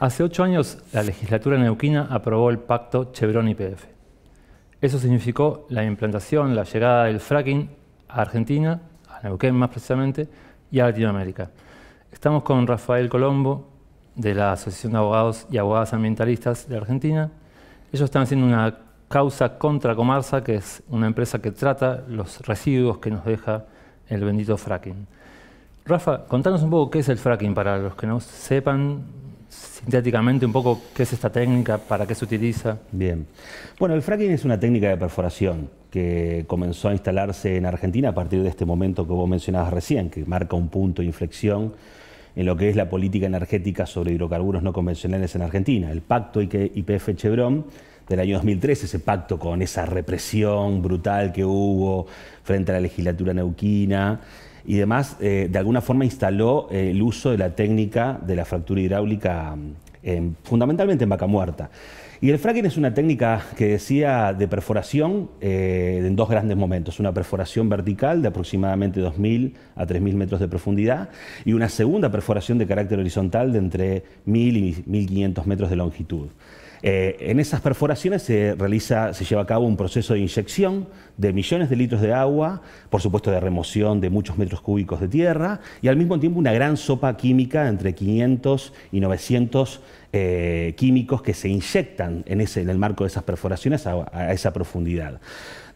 Hace ocho años, la legislatura neuquina aprobó el pacto Chevron-IPF. Eso significó la implantación, la llegada del fracking a Argentina, a Neuquén más precisamente, y a Latinoamérica. Estamos con Rafael Colombo, de la Asociación de Abogados y Abogadas Ambientalistas de Argentina. Ellos están haciendo una causa contra Comarsa, que es una empresa que trata los residuos que nos deja el bendito fracking. Rafa, contanos un poco qué es el fracking para los que no sepan sintéticamente un poco qué es esta técnica, para qué se utiliza. Bien. Bueno, el fracking es una técnica de perforación que comenzó a instalarse en Argentina a partir de este momento que vos mencionabas recién, que marca un punto de inflexión en lo que es la política energética sobre hidrocarburos no convencionales en Argentina. El pacto IPF-Chevron del año 2013, ese pacto con esa represión brutal que hubo frente a la legislatura neuquina, y demás, eh, de alguna forma instaló eh, el uso de la técnica de la fractura hidráulica mm, fundamentalmente en vaca muerta. Y el fracking es una técnica que decía de perforación eh, en dos grandes momentos, una perforación vertical de aproximadamente 2.000 a 3.000 metros de profundidad y una segunda perforación de carácter horizontal de entre 1.000 y 1.500 metros de longitud. Eh, en esas perforaciones se realiza, se lleva a cabo un proceso de inyección de millones de litros de agua, por supuesto de remoción de muchos metros cúbicos de tierra y al mismo tiempo una gran sopa química entre 500 y 900 eh, químicos que se inyectan en, el marco de esas perforaciones a esa profundidad.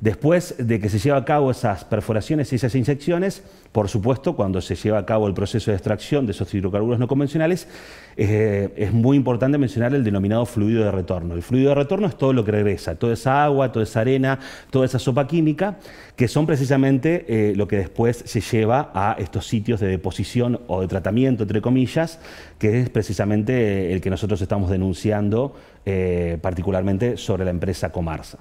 Después de que se lleva a cabo esas perforaciones y esas inyecciones, por supuesto, cuando se lleva a cabo el proceso de extracción de esos hidrocarburos no convencionales, eh, es muy importante mencionar el denominado fluido de retorno. El fluido de retorno es todo lo que regresa, toda esa agua, toda esa arena, toda esa sopa química, que son precisamente eh, lo que después se lleva a estos sitios de deposición o de tratamiento, entre comillas, que es precisamente el que nosotros estamos denunciando eh, particularmente sobre la empresa Comarsa.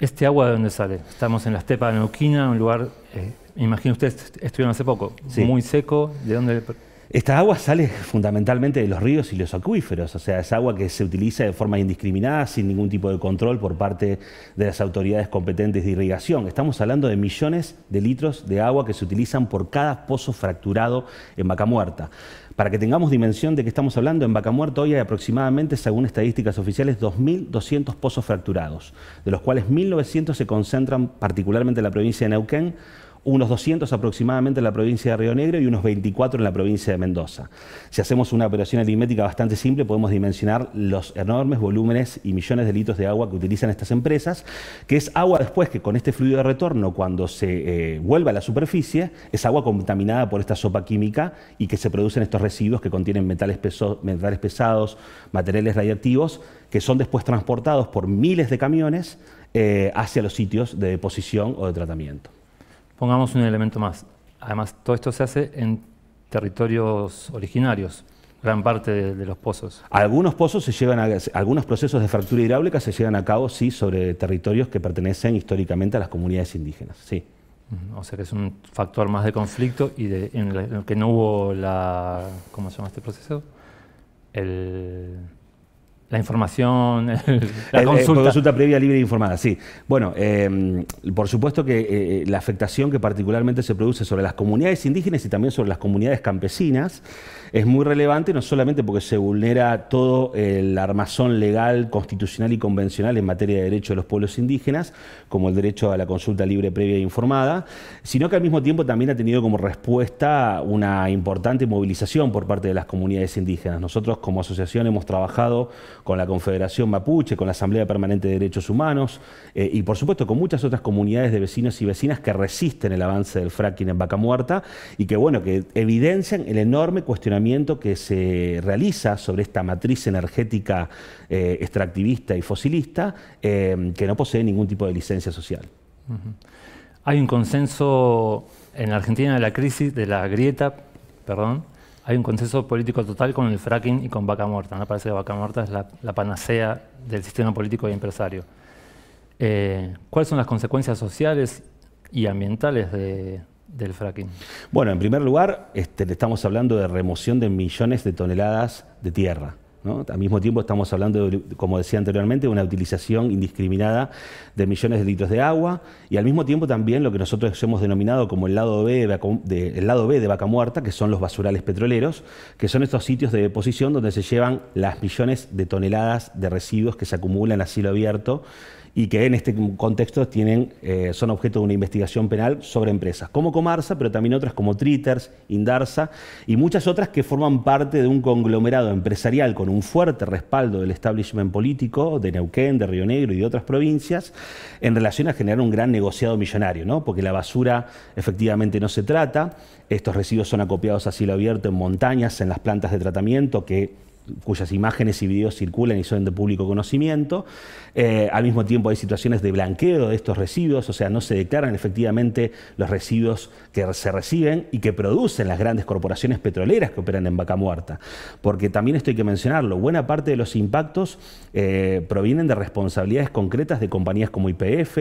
¿Este agua de dónde sale? Estamos en la estepa de Neuquina, un lugar, eh, me imagino ustedes estuvieron hace poco, muy seco, ¿de dónde esta agua sale fundamentalmente de los ríos y los acuíferos, o sea, es agua que se utiliza de forma indiscriminada, sin ningún tipo de control por parte de las autoridades competentes de irrigación. Estamos hablando de millones de litros de agua que se utilizan por cada pozo fracturado en Vaca Muerta. Para que tengamos dimensión de qué estamos hablando, en Vaca Muerta hoy hay aproximadamente, según estadísticas oficiales, 2.200 pozos fracturados, de los cuales 1.900 se concentran particularmente en la provincia de Neuquén, unos 200 aproximadamente en la provincia de Río Negro y unos 24 en la provincia de Mendoza. Si hacemos una operación aritmética bastante simple, podemos dimensionar los enormes volúmenes y millones de litros de agua que utilizan estas empresas, que es agua después que con este fluido de retorno, cuando se eh, vuelve a la superficie, es agua contaminada por esta sopa química y que se producen estos residuos que contienen metales, pesados, materiales radiactivos, que son después transportados por miles de camiones eh, hacia los sitios de deposición o de tratamiento. Pongamos un elemento más. Además, todo esto se hace en territorios originarios, gran parte de, los pozos. Algunos pozos se llevan a, algunos procesos de fractura hidráulica se llevan a cabo, sí, sobre territorios que pertenecen históricamente a las comunidades indígenas, sí. O sea que es un factor más de conflicto y de, en, el que no hubo la... ¿Cómo se llama este proceso? El... La información, la eh, consulta. previa libre e informada, sí. Bueno, eh, por supuesto que eh, la afectación que particularmente se produce sobre las comunidades indígenas y también sobre las comunidades campesinas es muy relevante, no solamente porque se vulnera todo el armazón legal, constitucional y convencional en materia de derecho de los pueblos indígenas, como el derecho a la consulta libre, previa e informada, sino que al mismo tiempo también ha tenido como respuesta una importante movilización por parte de las comunidades indígenas. Nosotros como asociación hemos trabajado con la Confederación Mapuche, con la Asamblea Permanente de Derechos Humanos eh, y por supuesto con muchas otras comunidades de vecinos y vecinas que resisten el avance del fracking en Vaca Muerta y que bueno, que evidencian el enorme cuestionamiento que se realiza sobre esta matriz energética eh, extractivista y fosilista eh, que no posee ningún tipo de licencia social. Hay un consenso en la Argentina de la crisis, de la grieta, perdón, hay un consenso político total con el fracking y con vaca muerta. ¿no? Parece que vaca muerta es la, panacea del sistema político y empresario. Eh, ¿Cuáles son las consecuencias sociales y ambientales del fracking? Bueno, en primer lugar, este, le estamos hablando de remoción de millones de toneladas de tierra. Al mismo tiempo estamos hablando, como decía anteriormente, de una utilización indiscriminada de millones de litros de agua y al mismo tiempo también lo que nosotros hemos denominado como el lado B de, lado B de Vaca Muerta, que son los basurales petroleros, que son estos sitios de deposición donde se llevan las millones de toneladas de residuos que se acumulan a cielo abierto y que en este contexto tienen, eh, son objeto de una investigación penal sobre empresas como Comarsa, pero también otras como Triters, Indarsa y muchas otras que forman parte de un conglomerado empresarial con un fuerte respaldo del establishment político de Neuquén, de Río Negro y de otras provincias en relación a generar un gran negociado millonario, ¿no? porque la basura efectivamente no se trata, estos residuos son acopiados a cielo abierto en montañas, en las plantas de tratamiento que cuyas imágenes y videos circulan y son de público conocimiento. Eh, al mismo tiempo hay situaciones de blanqueo de estos residuos, o sea, no se declaran efectivamente los residuos que se reciben y que producen las grandes corporaciones petroleras que operan en Vaca Muerta. Porque también esto hay que mencionarlo, buena parte de los impactos eh, provienen de responsabilidades concretas de compañías como IPF,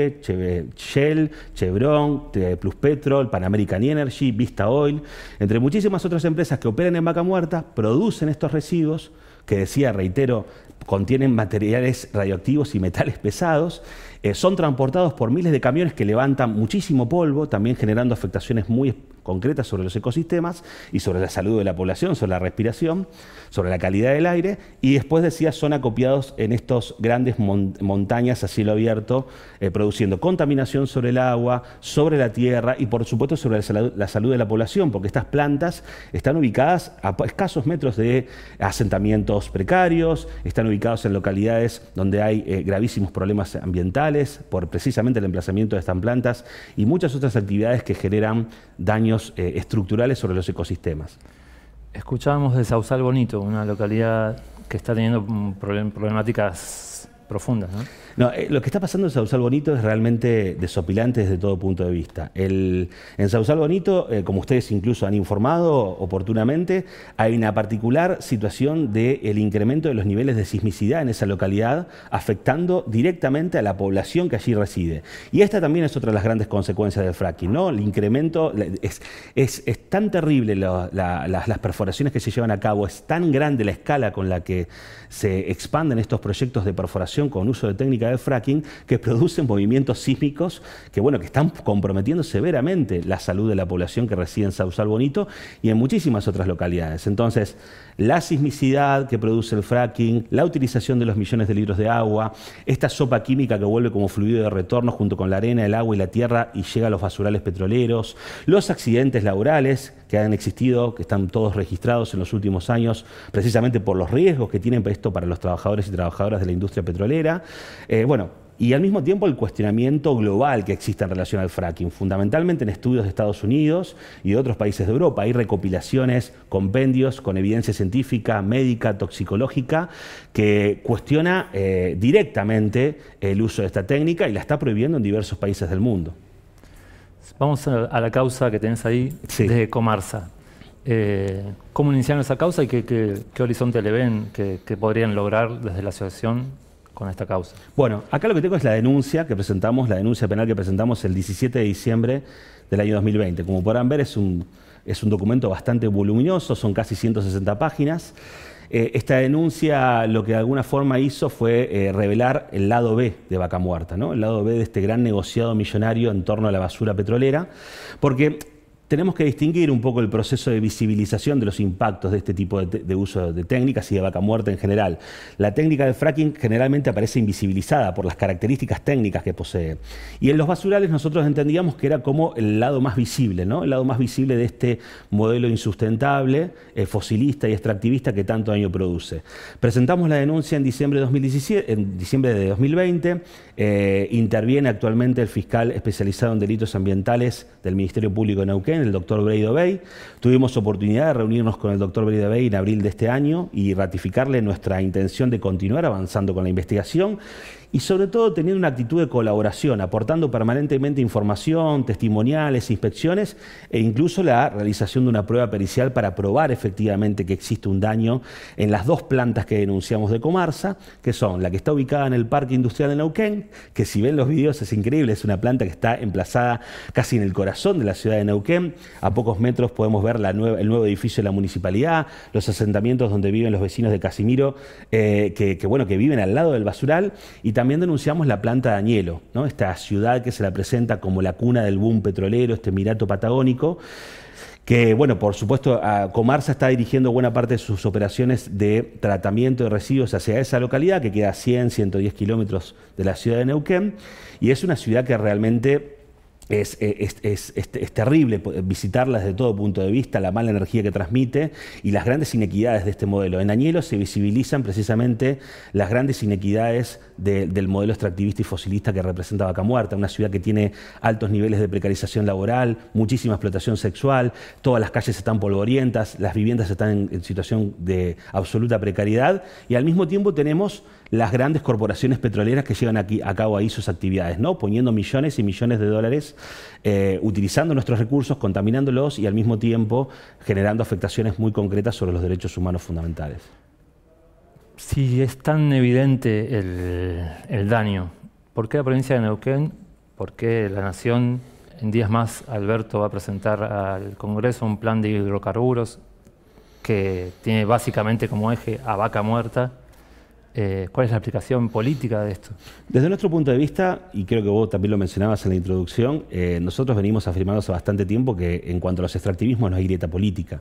Shell, Chevron, Plus Petrol, Pan American Energy, Vista Oil, entre muchísimas otras empresas que operan en Vaca Muerta, producen estos residuos que decía, reitero, contienen materiales radioactivos y metales pesados, eh, son transportados por miles de camiones que levantan muchísimo polvo, también generando afectaciones muy concretas sobre los ecosistemas y sobre la salud de la población, sobre la respiración, sobre la calidad del aire, y después decía, son acopiados en estas grandes montañas a cielo abierto, eh, produciendo contaminación sobre el agua, sobre la tierra y por supuesto sobre la, salud de la población, porque estas plantas están ubicadas a escasos metros de asentamientos precarios, están ubicados en localidades donde hay eh, gravísimos problemas ambientales por precisamente el emplazamiento de estas plantas y muchas otras actividades que generan daños eh, estructurales sobre los ecosistemas. Escuchábamos de Sausal Bonito, una localidad que está teniendo problemáticas profundas. Eh, lo que está pasando en Sausal Bonito es realmente desopilante desde todo punto de vista. en Sausal Bonito, eh, como ustedes incluso han informado oportunamente, hay una particular situación del incremento de los niveles de sismicidad en esa localidad, afectando directamente a la población que allí reside. Y esta también es otra de las grandes consecuencias del fracking, ¿no? El incremento es, es, tan terrible las perforaciones que se llevan a cabo, es tan grande la escala con la que se expanden estos proyectos de perforación con uso de técnicas de fracking que producen movimientos sísmicos que, bueno, que están comprometiendo severamente la salud de la población que reside en Sausal Bonito y en muchísimas otras localidades. Entonces, la sismicidad que produce el fracking, la utilización de los millones de litros de agua, esta sopa química que vuelve como fluido de retorno junto con la arena, el agua y la tierra y llega a los basurales petroleros, los accidentes laborales que han existido, que están todos registrados en los últimos años, precisamente por los riesgos que tienen esto para los trabajadores y trabajadoras de la industria petrolera. Eh, bueno, y al mismo tiempo el cuestionamiento global que existe en relación al fracking, fundamentalmente en estudios de Estados Unidos y de otros países de Europa. Hay recopilaciones, compendios con evidencia científica, médica, toxicológica, que cuestiona eh, directamente el uso de esta técnica y la está prohibiendo en diversos países del mundo. Vamos a la causa que tenés ahí de Comarsa. Eh, ¿Cómo iniciaron esa causa y qué, horizonte le ven que, que podrían lograr desde la asociación con esta causa. Bueno, acá lo que tengo es la denuncia que presentamos, la denuncia penal que presentamos el 17 de diciembre del año 2020. Como podrán ver, es un, es un documento bastante voluminoso, son casi 160 páginas. Eh, esta denuncia lo que de alguna forma hizo fue eh, revelar el lado B de Vaca Muerta, ¿no? el lado B de este gran negociado millonario en torno a la basura petrolera, porque tenemos que distinguir un poco el proceso de visibilización de los impactos de este tipo de, uso de técnicas y de vaca muerta en general. La técnica de fracking generalmente aparece invisibilizada por las características técnicas que posee. Y en los basurales nosotros entendíamos que era como el lado más visible, el lado más visible de este modelo insustentable, eh, fosilista y extractivista que tanto daño produce. Presentamos la denuncia en diciembre de, 2017, en diciembre de 2020, eh, interviene actualmente el fiscal especializado en delitos ambientales del Ministerio Público de Neuquén, el doctor Breido Bay. Tuvimos oportunidad de reunirnos con el doctor Breido Bey en abril de este año y ratificarle nuestra intención de continuar avanzando con la investigación y sobre todo teniendo una actitud de colaboración, aportando permanentemente información, testimoniales, inspecciones e incluso la realización de una prueba pericial para probar efectivamente que existe un daño en las dos plantas que denunciamos de Comarsa, que son la que está ubicada en el Parque Industrial de Neuquén, que si ven los videos es increíble, es una planta que está emplazada casi en el corazón de la ciudad de Neuquén, a pocos metros podemos ver el nuevo edificio de la municipalidad, los asentamientos donde viven los vecinos de Casimiro, eh, que, bueno, que viven al lado del basural. Y también denunciamos la planta de Añelo, ¿no? esta ciudad que se la presenta como la cuna del boom petrolero, este Emirato Patagónico que, bueno, por supuesto, Comarsa está dirigiendo buena parte de sus operaciones de tratamiento de residuos hacia esa localidad, que queda a 100, 110 kilómetros de la ciudad de Neuquén, y es una ciudad que realmente eh, es, terrible eh, visitarla desde todo punto de vista, la mala energía que transmite y las grandes inequidades de este modelo. En Añelo se visibilizan precisamente las grandes inequidades del modelo extractivista y fosilista que representa Vaca Muerta, una ciudad que tiene altos niveles de precarización laboral, muchísima explotación sexual, todas las calles están polvorientas, las viviendas están en situación de absoluta precariedad y al mismo tiempo tenemos las grandes corporaciones petroleras que llevan aquí, a cabo ahí sus actividades, ¿no? poniendo millones y millones de dólares, eh, utilizando nuestros recursos, contaminándolos y al mismo tiempo generando afectaciones muy concretas sobre los derechos humanos fundamentales. Si es tan evidente el, el daño, ¿por qué la provincia de Neuquén, por qué la nación, en días más Alberto va a presentar al Congreso un plan de hidrocarburos que tiene básicamente como eje a vaca muerta? Eh, ¿Cuál es la aplicación política de esto? Desde nuestro punto de vista, y creo que vos también lo mencionabas en la introducción, eh, nosotros venimos afirmando hace bastante tiempo que en cuanto a los extractivismos no hay grieta política.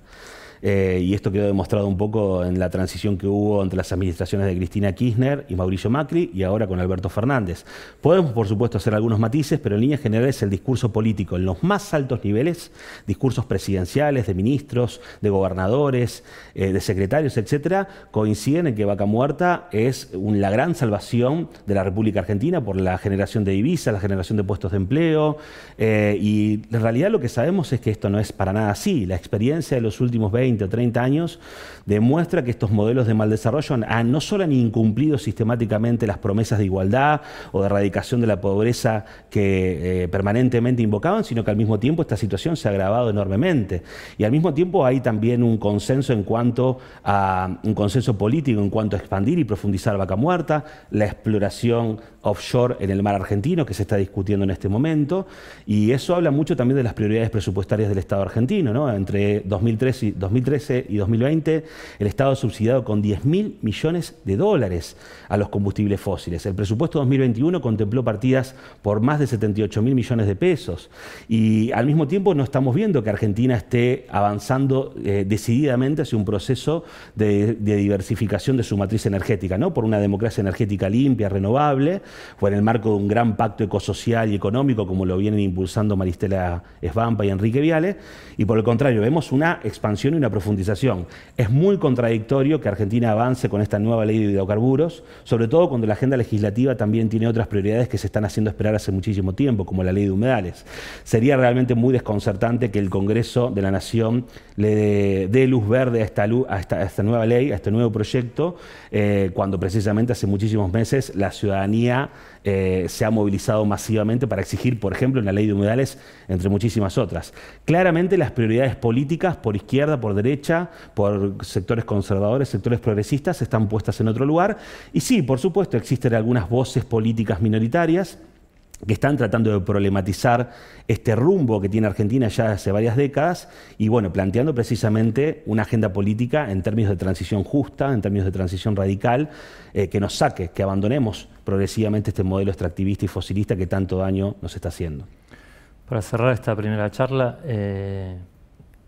Eh, y esto quedó demostrado un poco en la transición que hubo entre las administraciones de Cristina Kirchner y Mauricio Macri y ahora con Alberto Fernández. Podemos, por supuesto, hacer algunos matices, pero en líneas generales el discurso político en los más altos niveles, discursos presidenciales, de ministros, de gobernadores, eh, de secretarios, etcétera, coinciden en que Vaca Muerta es la gran salvación de la República Argentina por la generación de divisas, la generación de puestos de empleo, eh, y en realidad lo que sabemos es que esto no es para nada así. La experiencia de los últimos 20 o 30 años, demuestra que estos modelos de mal desarrollo ah, no solo han incumplido sistemáticamente las promesas de igualdad o de erradicación de la pobreza que eh, permanentemente invocaban, sino que al mismo tiempo esta situación se ha agravado enormemente. Y al mismo tiempo hay también un consenso en cuanto a un consenso político en cuanto a expandir y profundizar vaca muerta, la exploración offshore en el mar argentino que se está discutiendo en este momento, y eso habla mucho también de las prioridades presupuestarias del Estado argentino, ¿no? Entre 2003 y 2013 y 2020, el Estado ha subsidiado con 10 mil millones de dólares a los combustibles fósiles. El presupuesto 2021 contempló partidas por más de 78 mil millones de pesos. Y al mismo tiempo no estamos viendo que Argentina esté avanzando eh, decididamente hacia un proceso de, diversificación de su matriz energética, ¿no? Por una democracia energética limpia, renovable, o en el marco de un gran pacto ecosocial y económico, como lo vienen impulsando Maristela Esbampa y Enrique Viale. Y por el contrario, vemos una expansión una profundización. Es muy contradictorio que Argentina avance con esta nueva ley de hidrocarburos, sobre todo cuando la agenda legislativa también tiene otras prioridades que se están haciendo esperar hace muchísimo tiempo, como la ley de humedales. Sería realmente muy desconcertante que el Congreso de la Nación le dé luz verde a esta, nueva ley, a este nuevo proyecto, eh, cuando precisamente hace muchísimos meses la ciudadanía eh, se ha movilizado masivamente para exigir, por ejemplo, en la ley de humedales, entre muchísimas otras. Claramente las prioridades políticas por izquierda, por derecha, por sectores conservadores, sectores progresistas, están puestas en otro lugar. Y sí, por supuesto, existen algunas voces políticas minoritarias que están tratando de problematizar este rumbo que tiene Argentina ya hace varias décadas y bueno, planteando precisamente una agenda política en términos de transición justa, en términos de transición radical, eh, que nos saque, que abandonemos progresivamente este modelo extractivista y fosilista que tanto daño nos está haciendo. Para cerrar esta primera charla, eh,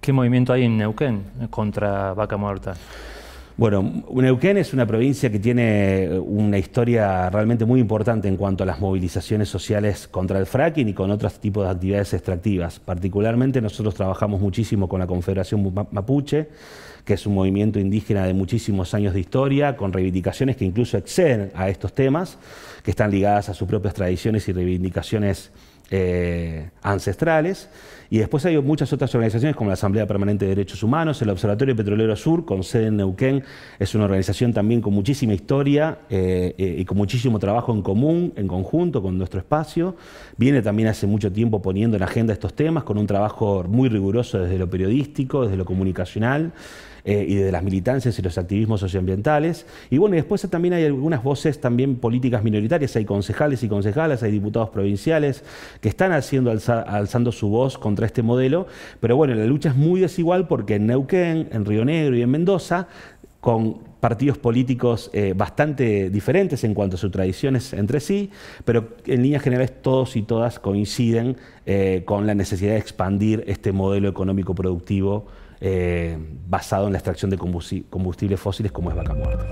¿qué movimiento hay en Neuquén contra Vaca Muerta? Bueno, Neuquén es una provincia que tiene eh, una historia realmente muy importante en cuanto a las movilizaciones sociales contra el fracking y con otros tipos de actividades extractivas. Particularmente nosotros trabajamos muchísimo con la Confederación Mapuche, que es un movimiento indígena de muchísimos años de historia, con reivindicaciones que incluso exceden a estos temas, que están ligadas a sus propias tradiciones y reivindicaciones eh, ancestrales. Y después hay muchas otras organizaciones como la Asamblea Permanente de Derechos Humanos, el Observatorio Petrolero Sur, con sede en Neuquén, es una organización también con muchísima historia eh, eh, y con muchísimo trabajo en común, en conjunto con nuestro espacio. Viene también hace mucho tiempo poniendo en agenda estos temas, con un trabajo muy riguroso desde lo periodístico, desde lo comunicacional. Eh, y de las militancias y los activismos socioambientales. Y bueno, después también hay algunas voces también políticas minoritarias, hay concejales y concejalas, hay diputados provinciales que están haciendo alzando su voz contra este modelo, pero bueno, la lucha es muy desigual porque en Neuquén, en Río Negro y en Mendoza con partidos políticos eh, bastante diferentes en cuanto a sus tradiciones entre sí, pero en líneas generales todos y todas coinciden eh, con la necesidad de expandir este modelo económico productivo eh, basado en la extracción de combustibles fósiles como es Vaca Muerta.